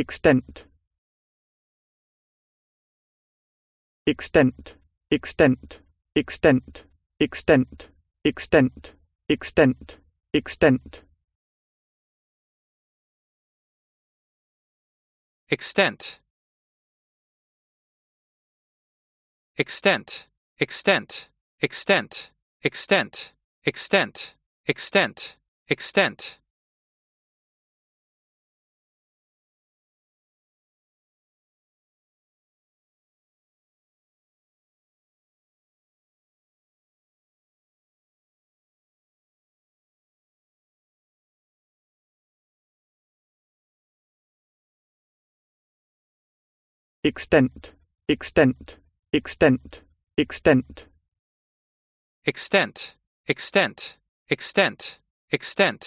extent extent extent extent extent extent extent extent extent extent extent extent extent extent extent extent extent, extent, extent, extent, extent, extent, extent, extent.